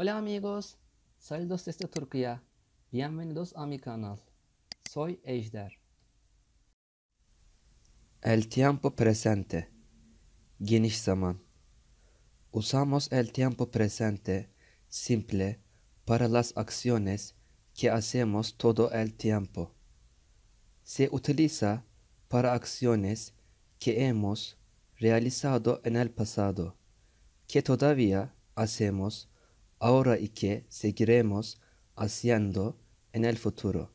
Hola amigos, saludos desde Turquía. Bienvenidos a mi canal. Soy Ejder. El tiempo presente. Geniş zaman. Usamos el tiempo presente simple para las acciones que hacemos todo el tiempo. Se utiliza para acciones que hemos realizado en el pasado, que todavía hacemos ahora y que seguiremos haciendo en el futuro.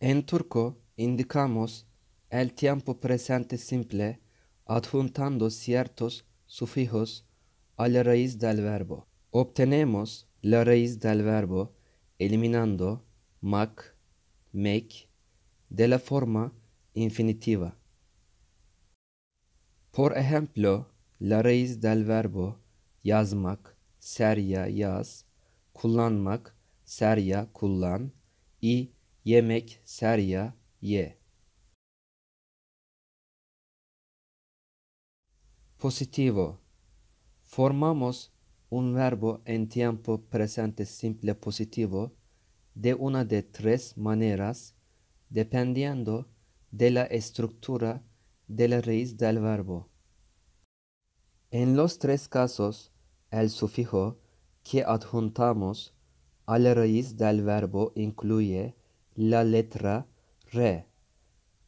En turco indicamos el tiempo presente simple adjuntando ciertos sufijos a la raíz del verbo. Obtenemos la raíz del verbo eliminando mak, make de la forma infinitiva. Por ejemplo, la raíz del verbo yazmak, serya yaz, kullanmak, serya kulan. i yemek, serya ye. Positivo. Formamos un verbo en tiempo presente simple positivo de una de tres maneras dependiendo de la estructura de la raíz del verbo. En los tres casos, el sufijo que adjuntamos a la raíz del verbo incluye la letra re.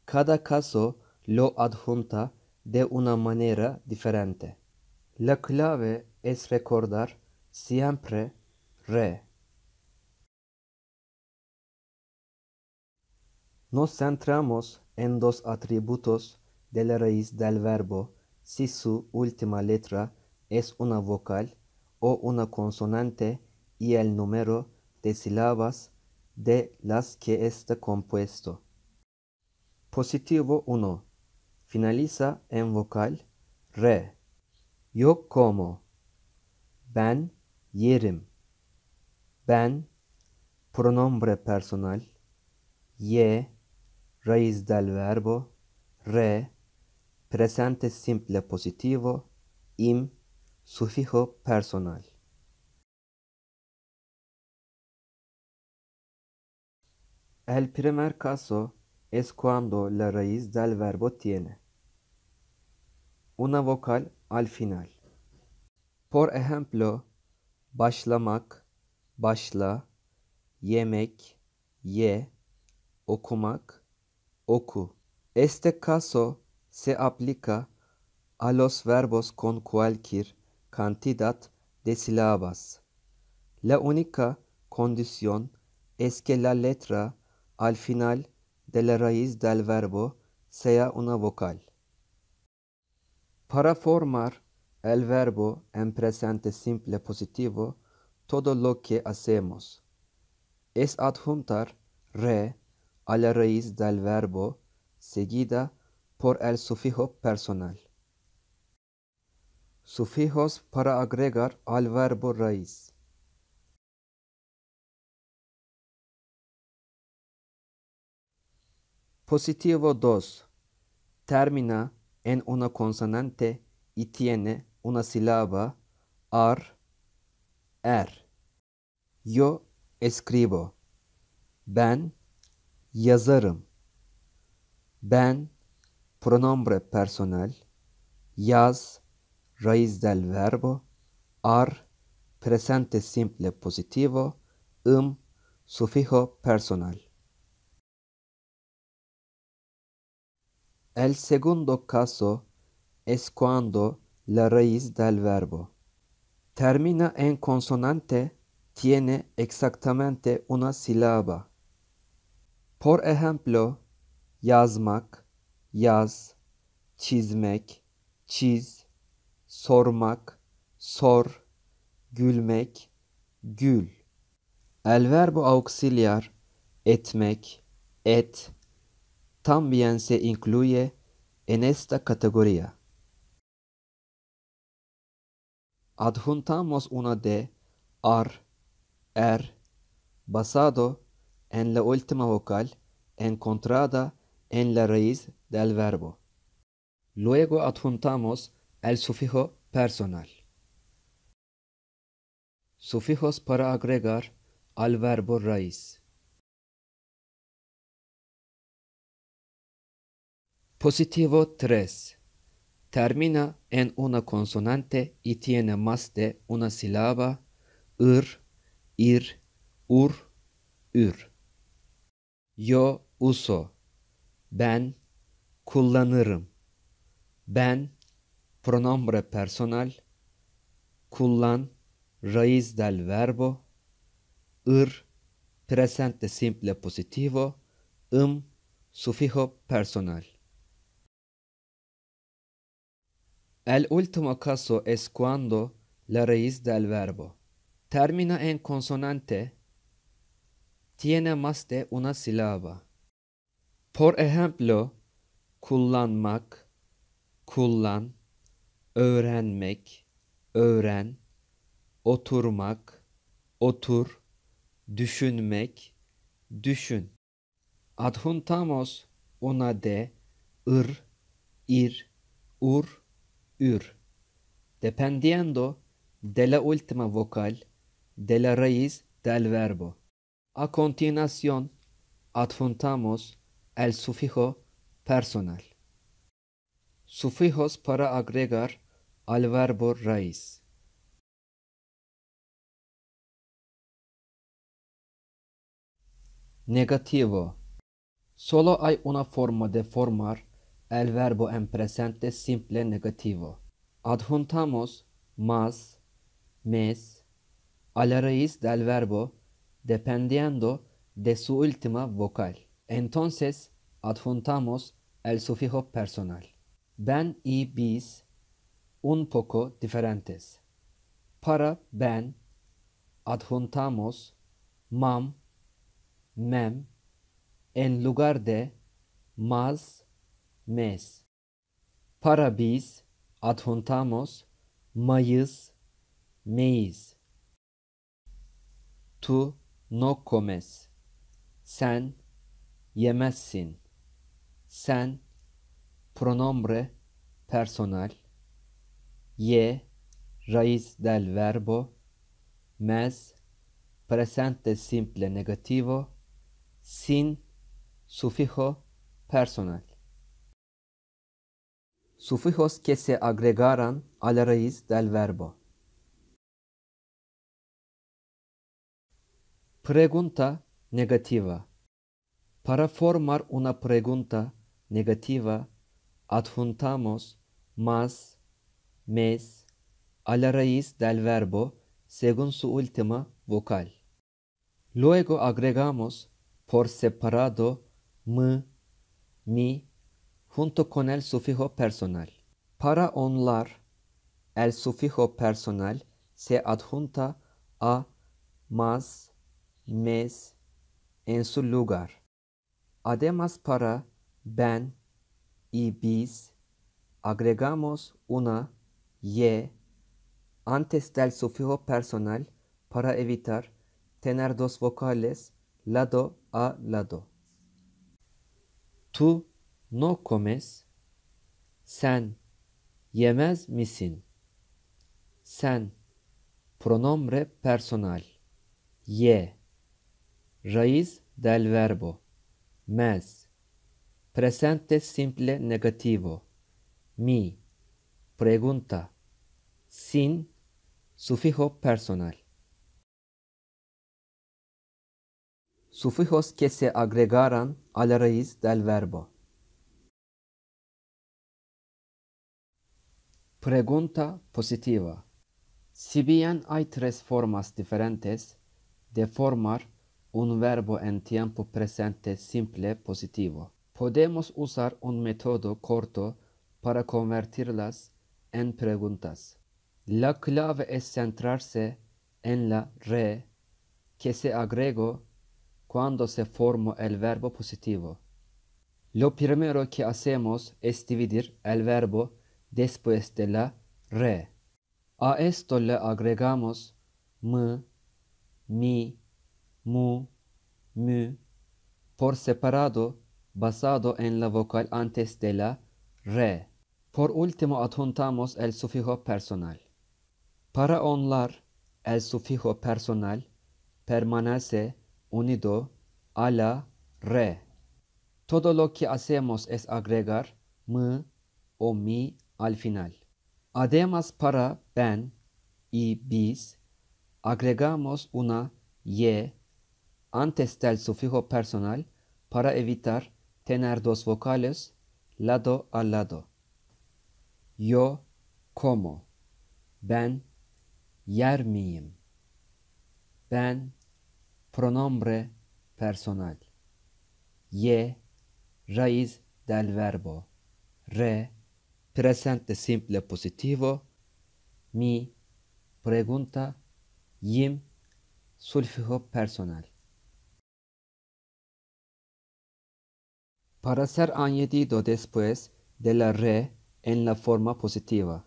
Cada caso lo adjunta de una manera diferente. La clave es recordar siempre re. Nos centramos en dos atributos de la raíz del verbo si su última letra es una vocal o una consonante y el número de sílabas de las que está compuesto. Positivo 1. Finaliza en vocal re. Yo como. Ben yerim. Ben pronombre personal. Ye raíz del verbo re presente simple positivo im Sufijo personal. El primer caso es cuando la raíz del verbo tiene una vocal al final. Por ejemplo, başlamak, başla, yemek, ye, okumak, oku. Este caso se aplica a los verbos con cualquier cantidad de sílabas. La única condición es que la letra al final de la raíz del verbo sea una vocal. Para formar el verbo en presente simple positivo, todo lo que hacemos es adjuntar re a la raíz del verbo seguida por el sufijo personal sufijos para agregar al verbo raíz. Positivo 2. Termina en una consonante y tiene una sílaba ar, er. Yo escribo. Ben yazarım. Ben pronombre personal. Yaz raíz del verbo ar, presente simple positivo, um, sufijo personal. El segundo caso es cuando la raíz del verbo termina en consonante, tiene exactamente una sílaba. Por ejemplo, yazmak, yaz, çizmek, çiz, sormak, sor, gülmek, gül. El verbo auxiliar etmek, et, también se incluye en esta categoría. Adjuntamos una de ar, er, basado en la última vocal encontrada en la raíz del verbo. Luego adjuntamos El sufijo personal. Sufijos para agregar al verbo raíz. Positivo 3. Termina en una consonante y tiene más de una sílaba. Ir, ir, ur, ür. Yo uso. Ben kullanırım. Ben pronombre personal kullan raíz del verbo ir presente simple positivo im sufijo personal. El último caso es cuando la raíz del verbo termina en consonante, tiene más de una sílaba. Por ejemplo, kullanmak, kullan, öğrenmek, öğren, oturmak, otur, düşünmek, düşün. Adjuntamos ona de ir, ir, ur, ür. Dependiendo de la última vocal de la raíz del verbo. A continuación, adjuntamos el sufijo personal. Sufijos para agregar al verbo raíz. Negativo. Solo hay una forma de formar el verbo en presente simple negativo. Adjuntamos más, mes, a la raíz del verbo dependiendo de su última vocal. Entonces, adjuntamos el sufijo personal. Ben y bis un poco diferentes. Para ben adjuntamos mam, mem en lugar de más, mes. Para biz adjuntamos mayız, meyiz. Tu no comes. Sen yemezsin. Sen pronombre personal ye, raíz del verbo, mes, presente simple negativo, sin sufijo personal. Sufijos que se agregaran a la raíz del verbo. Pregunta negativa. Para formar una pregunta negativa, adjuntamos más mes, a la raíz del verbo según su última vocal. Luego agregamos por separado m, mi, junto con el sufijo personal. Para onlar, el sufijo personal se adjunta a más, mes, en su lugar. Además, para ben y bis, agregamos una ye antes del sufijo personal para evitar tener dos vocales lado a lado. Tú no comes, sen mi misin? Sen pronombre personal. Ye raíz del verbo mes presente simple negativo mi Pregunta. Sin sufijo personal. Sufijos que se agregaran a la raíz del verbo. Pregunta positiva. Si bien hay tres formas diferentes de formar un verbo en tiempo presente simple positivo, podemos usar un método corto para convertirlas en preguntas. La clave es centrarse en la re que se agregó cuando se formó el verbo positivo. Lo primero que hacemos es dividir el verbo después de la re. A esto le agregamos m, mi, mu, mu, por separado basado en la vocal antes de la re. Por último adjuntamos el sufijo personal. Para onlar, el sufijo personal permanece unido a la re. Todo lo que hacemos es agregar m o mi al final. Además, para ben y bis, agregamos una y antes del sufijo personal para evitar tener dos vocales lado a lado. Yo como. Ben yer miyim? Ben pronombre personal. Ye raíz del verbo. Re presente simple positivo. Mi pregunta. Yim sulfijo personal. Para ser añadido después de la re en la forma positiva.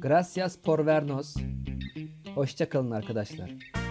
Gracias por vernos. Hoşçakalın arkadaşlar.